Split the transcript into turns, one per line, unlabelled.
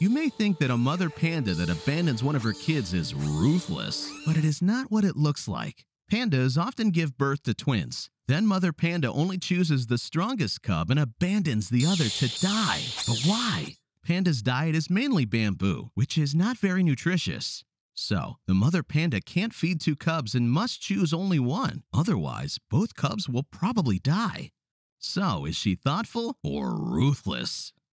You may think that a mother panda that abandons one of her kids is ruthless, but it is not what it looks like. Pandas often give birth to twins. Then mother panda only chooses the strongest cub and abandons the other to die. But why? Panda's diet is mainly bamboo, which is not very nutritious. So, the mother panda can't feed two cubs and must choose only one. Otherwise, both cubs will probably die. So, is she thoughtful or ruthless?